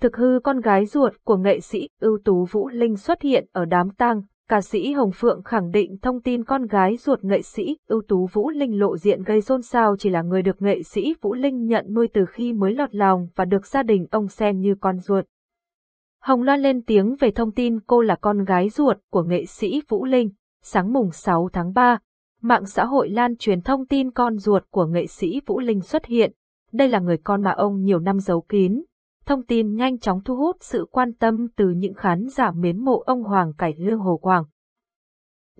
Thực hư con gái ruột của nghệ sĩ ưu tú Vũ Linh xuất hiện ở đám tang, ca sĩ Hồng Phượng khẳng định thông tin con gái ruột nghệ sĩ ưu tú Vũ Linh lộ diện gây xôn xao chỉ là người được nghệ sĩ Vũ Linh nhận nuôi từ khi mới lọt lòng và được gia đình ông xem như con ruột. Hồng Loan lên tiếng về thông tin cô là con gái ruột của nghệ sĩ Vũ Linh, sáng mùng 6 tháng 3, mạng xã hội lan truyền thông tin con ruột của nghệ sĩ Vũ Linh xuất hiện. Đây là người con mà ông nhiều năm giấu kín, Thông tin nhanh chóng thu hút sự quan tâm từ những khán giả mến mộ ông Hoàng Cải Lương Hồ Quảng.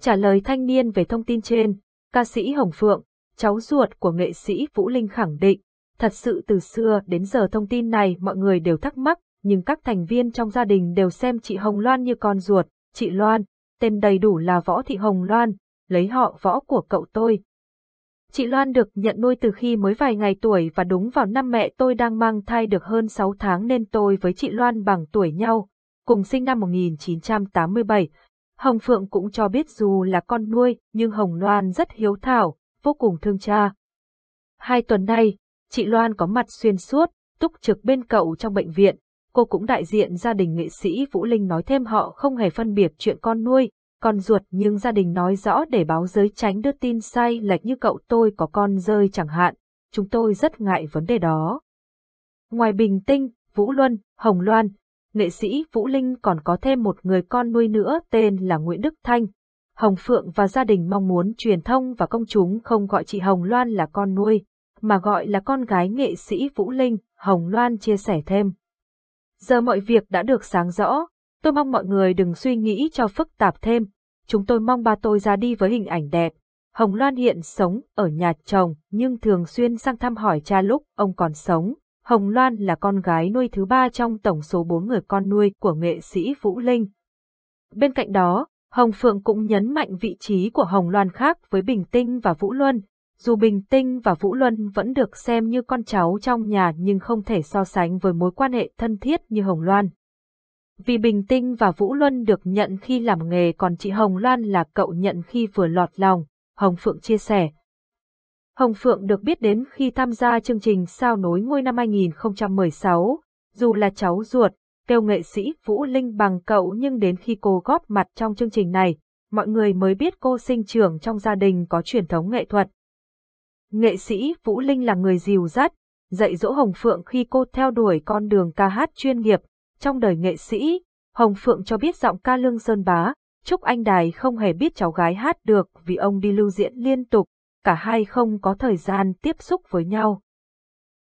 Trả lời thanh niên về thông tin trên, ca sĩ Hồng Phượng, cháu ruột của nghệ sĩ Vũ Linh khẳng định, thật sự từ xưa đến giờ thông tin này mọi người đều thắc mắc, nhưng các thành viên trong gia đình đều xem chị Hồng Loan như con ruột, chị Loan, tên đầy đủ là Võ Thị Hồng Loan, lấy họ võ của cậu tôi, Chị Loan được nhận nuôi từ khi mới vài ngày tuổi và đúng vào năm mẹ tôi đang mang thai được hơn 6 tháng nên tôi với chị Loan bằng tuổi nhau, cùng sinh năm 1987. Hồng Phượng cũng cho biết dù là con nuôi nhưng Hồng Loan rất hiếu thảo, vô cùng thương cha. Hai tuần nay, chị Loan có mặt xuyên suốt, túc trực bên cậu trong bệnh viện. Cô cũng đại diện gia đình nghệ sĩ Vũ Linh nói thêm họ không hề phân biệt chuyện con nuôi con ruột nhưng gia đình nói rõ để báo giới tránh đưa tin sai lệch như cậu tôi có con rơi chẳng hạn, chúng tôi rất ngại vấn đề đó. Ngoài Bình Tinh, Vũ Luân, Hồng Loan, nghệ sĩ Vũ Linh còn có thêm một người con nuôi nữa tên là Nguyễn Đức Thanh. Hồng Phượng và gia đình mong muốn truyền thông và công chúng không gọi chị Hồng Loan là con nuôi, mà gọi là con gái nghệ sĩ Vũ Linh, Hồng Loan chia sẻ thêm. Giờ mọi việc đã được sáng rõ, Tôi mong mọi người đừng suy nghĩ cho phức tạp thêm. Chúng tôi mong ba tôi ra đi với hình ảnh đẹp. Hồng Loan hiện sống ở nhà chồng nhưng thường xuyên sang thăm hỏi cha lúc ông còn sống. Hồng Loan là con gái nuôi thứ ba trong tổng số bốn người con nuôi của nghệ sĩ Vũ Linh. Bên cạnh đó, Hồng Phượng cũng nhấn mạnh vị trí của Hồng Loan khác với Bình Tinh và Vũ Luân. Dù Bình Tinh và Vũ Luân vẫn được xem như con cháu trong nhà nhưng không thể so sánh với mối quan hệ thân thiết như Hồng Loan. Vì Bình Tinh và Vũ Luân được nhận khi làm nghề còn chị Hồng Loan là cậu nhận khi vừa lọt lòng, Hồng Phượng chia sẻ. Hồng Phượng được biết đến khi tham gia chương trình Sao nối ngôi năm 2016, dù là cháu ruột, kêu nghệ sĩ Vũ Linh bằng cậu nhưng đến khi cô góp mặt trong chương trình này, mọi người mới biết cô sinh trưởng trong gia đình có truyền thống nghệ thuật. Nghệ sĩ Vũ Linh là người dìu dắt, dạy dỗ Hồng Phượng khi cô theo đuổi con đường ca hát chuyên nghiệp, trong đời nghệ sĩ, Hồng Phượng cho biết giọng ca Lương Sơn Bá, Trúc Anh Đài không hề biết cháu gái hát được vì ông đi lưu diễn liên tục, cả hai không có thời gian tiếp xúc với nhau.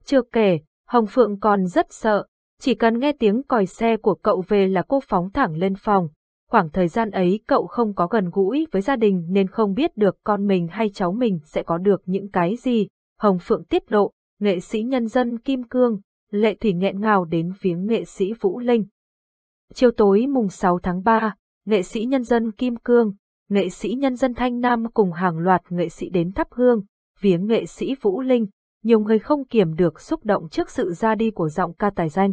Chưa kể, Hồng Phượng còn rất sợ, chỉ cần nghe tiếng còi xe của cậu về là cô phóng thẳng lên phòng. Khoảng thời gian ấy cậu không có gần gũi với gia đình nên không biết được con mình hay cháu mình sẽ có được những cái gì. Hồng Phượng tiết lộ, nghệ sĩ nhân dân Kim Cương, Lệ Thủy nghẹn ngào đến viếng nghệ sĩ Vũ Linh. Chiều tối mùng 6 tháng 3, nghệ sĩ nhân dân Kim Cương, nghệ sĩ nhân dân Thanh Nam cùng hàng loạt nghệ sĩ đến thắp hương, viếng nghệ sĩ Vũ Linh, nhiều người không kiềm được xúc động trước sự ra đi của giọng ca tài danh.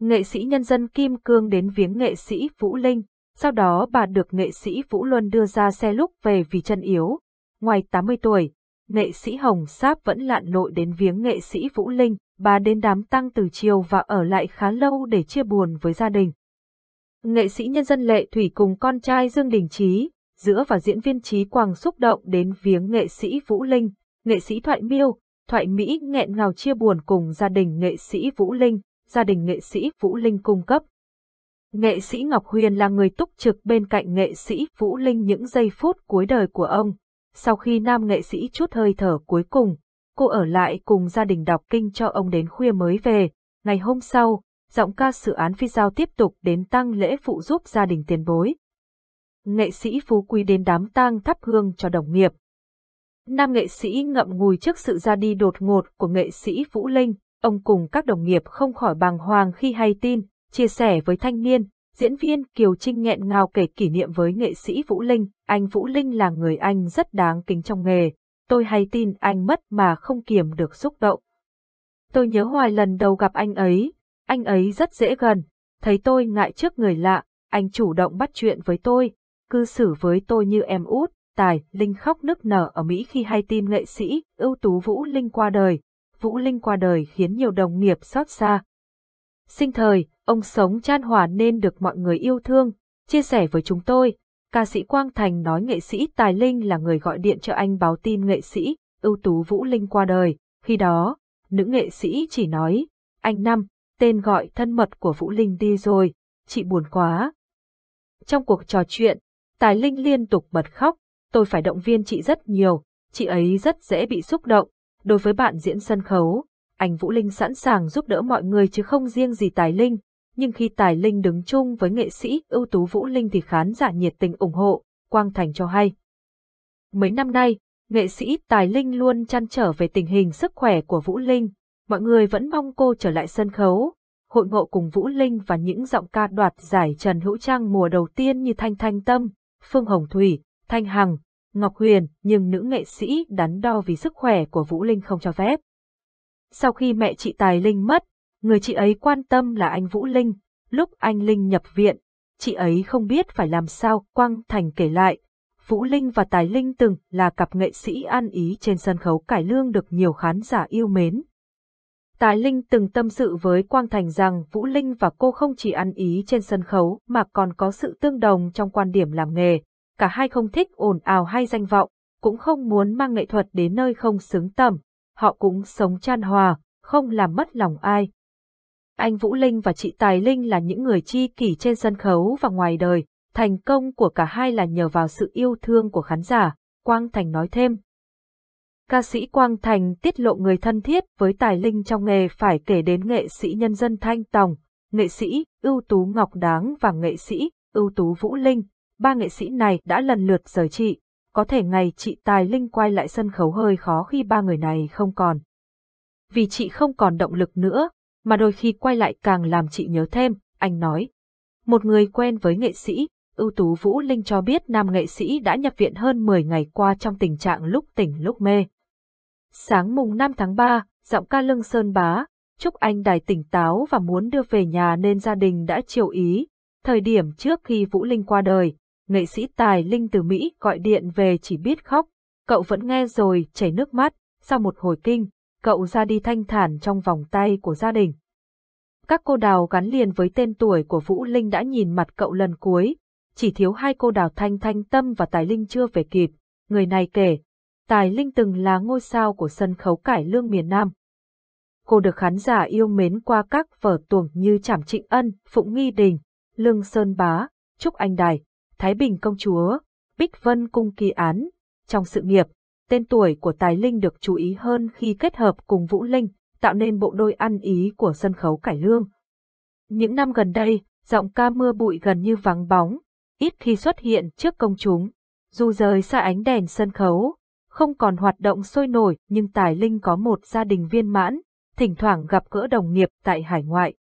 Nghệ sĩ nhân dân Kim Cương đến viếng nghệ sĩ Vũ Linh, sau đó bà được nghệ sĩ Vũ Luân đưa ra xe lúc về vì chân yếu. Ngoài 80 tuổi, nghệ sĩ Hồng Sáp vẫn lạn lội đến viếng nghệ sĩ Vũ Linh, bà đến đám tăng từ chiều và ở lại khá lâu để chia buồn với gia đình. Nghệ sĩ nhân dân Lệ Thủy cùng con trai Dương Đình Trí, giữa và diễn viên Trí Quang xúc động đến viếng nghệ sĩ Vũ Linh, nghệ sĩ Thoại Miêu, Thoại Mỹ nghẹn ngào chia buồn cùng gia đình nghệ sĩ Vũ Linh, gia đình nghệ sĩ Vũ Linh cung cấp. Nghệ sĩ Ngọc Huyền là người túc trực bên cạnh nghệ sĩ Vũ Linh những giây phút cuối đời của ông. Sau khi nam nghệ sĩ chút hơi thở cuối cùng, cô ở lại cùng gia đình đọc kinh cho ông đến khuya mới về. Ngày hôm sau, giọng ca sự án phi giao tiếp tục đến tăng lễ phụ giúp gia đình tiền bối. Nghệ sĩ Phú Quý đến đám tang thắp hương cho đồng nghiệp. Nam nghệ sĩ ngậm ngùi trước sự ra đi đột ngột của nghệ sĩ Vũ Linh, ông cùng các đồng nghiệp không khỏi bàng hoàng khi hay tin, chia sẻ với thanh niên, diễn viên Kiều Trinh nghẹn ngào kể kỷ niệm với nghệ sĩ Vũ Linh, anh Vũ Linh là người anh rất đáng kính trong nghề, tôi hay tin anh mất mà không kiềm được xúc động. Tôi nhớ hoài lần đầu gặp anh ấy, anh ấy rất dễ gần, thấy tôi ngại trước người lạ, anh chủ động bắt chuyện với tôi, cư xử với tôi như em út, tài, Linh khóc nức nở ở Mỹ khi hay tin nghệ sĩ, ưu tú Vũ Linh qua đời. Vũ Linh qua đời khiến nhiều đồng nghiệp xót xa. Sinh thời, ông sống chan hòa nên được mọi người yêu thương, chia sẻ với chúng tôi, Ca sĩ Quang Thành nói nghệ sĩ Tài Linh là người gọi điện cho anh báo tin nghệ sĩ, ưu tú Vũ Linh qua đời. Khi đó, nữ nghệ sĩ chỉ nói, anh Năm, tên gọi thân mật của Vũ Linh đi rồi, chị buồn quá. Trong cuộc trò chuyện, Tài Linh liên tục bật khóc, tôi phải động viên chị rất nhiều, chị ấy rất dễ bị xúc động. Đối với bạn diễn sân khấu, anh Vũ Linh sẵn sàng giúp đỡ mọi người chứ không riêng gì Tài Linh, nhưng khi Tài Linh đứng chung với nghệ sĩ ưu tú Vũ Linh thì khán giả nhiệt tình ủng hộ, Quang Thành cho hay. Mấy năm nay, nghệ sĩ Tài Linh luôn chăn trở về tình hình sức khỏe của Vũ Linh, mọi người vẫn mong cô trở lại sân khấu. Hội ngộ cùng Vũ Linh và những giọng ca đoạt giải Trần Hữu Trang mùa đầu tiên như Thanh Thanh Tâm, Phương Hồng Thủy, Thanh Hằng, Ngọc Huyền nhưng nữ nghệ sĩ đắn đo vì sức khỏe của Vũ Linh không cho phép. Sau khi mẹ chị Tài Linh mất, Người chị ấy quan tâm là anh Vũ Linh, lúc anh Linh nhập viện, chị ấy không biết phải làm sao Quang Thành kể lại. Vũ Linh và Tài Linh từng là cặp nghệ sĩ ăn ý trên sân khấu cải lương được nhiều khán giả yêu mến. Tài Linh từng tâm sự với Quang Thành rằng Vũ Linh và cô không chỉ ăn ý trên sân khấu mà còn có sự tương đồng trong quan điểm làm nghề. Cả hai không thích ồn ào hay danh vọng, cũng không muốn mang nghệ thuật đến nơi không xứng tầm. Họ cũng sống chan hòa, không làm mất lòng ai, anh Vũ Linh và chị Tài Linh là những người chi kỷ trên sân khấu và ngoài đời, thành công của cả hai là nhờ vào sự yêu thương của khán giả, Quang Thành nói thêm. Ca sĩ Quang Thành tiết lộ người thân thiết với Tài Linh trong nghề phải kể đến nghệ sĩ nhân dân Thanh Tòng, nghệ sĩ ưu tú Ngọc Đáng và nghệ sĩ ưu tú Vũ Linh. Ba nghệ sĩ này đã lần lượt rời chị, có thể ngày chị Tài Linh quay lại sân khấu hơi khó khi ba người này không còn. Vì chị không còn động lực nữa, mà đôi khi quay lại càng làm chị nhớ thêm, anh nói. Một người quen với nghệ sĩ, ưu tú Vũ Linh cho biết nam nghệ sĩ đã nhập viện hơn 10 ngày qua trong tình trạng lúc tỉnh lúc mê. Sáng mùng 5 tháng 3, giọng ca lưng sơn bá, chúc anh đài tỉnh táo và muốn đưa về nhà nên gia đình đã chiều ý. Thời điểm trước khi Vũ Linh qua đời, nghệ sĩ tài Linh từ Mỹ gọi điện về chỉ biết khóc, cậu vẫn nghe rồi chảy nước mắt, sau một hồi kinh, cậu ra đi thanh thản trong vòng tay của gia đình. Các cô đào gắn liền với tên tuổi của Vũ Linh đã nhìn mặt cậu lần cuối, chỉ thiếu hai cô đào Thanh Thanh Tâm và Tài Linh chưa về kịp, người này kể, Tài Linh từng là ngôi sao của sân khấu cải lương miền Nam. Cô được khán giả yêu mến qua các vở tuồng như Trảm Trịnh Ân, Phụng Nghi Đình, Lương Sơn Bá, Trúc Anh Đài, Thái Bình Công Chúa, Bích Vân Cung Kỳ Án. Trong sự nghiệp, tên tuổi của Tài Linh được chú ý hơn khi kết hợp cùng Vũ Linh, tạo nên bộ đôi ăn ý của sân khấu cải lương. Những năm gần đây, giọng ca mưa bụi gần như vắng bóng, ít khi xuất hiện trước công chúng. Dù rời xa ánh đèn sân khấu, không còn hoạt động sôi nổi nhưng Tài Linh có một gia đình viên mãn, thỉnh thoảng gặp gỡ đồng nghiệp tại hải ngoại.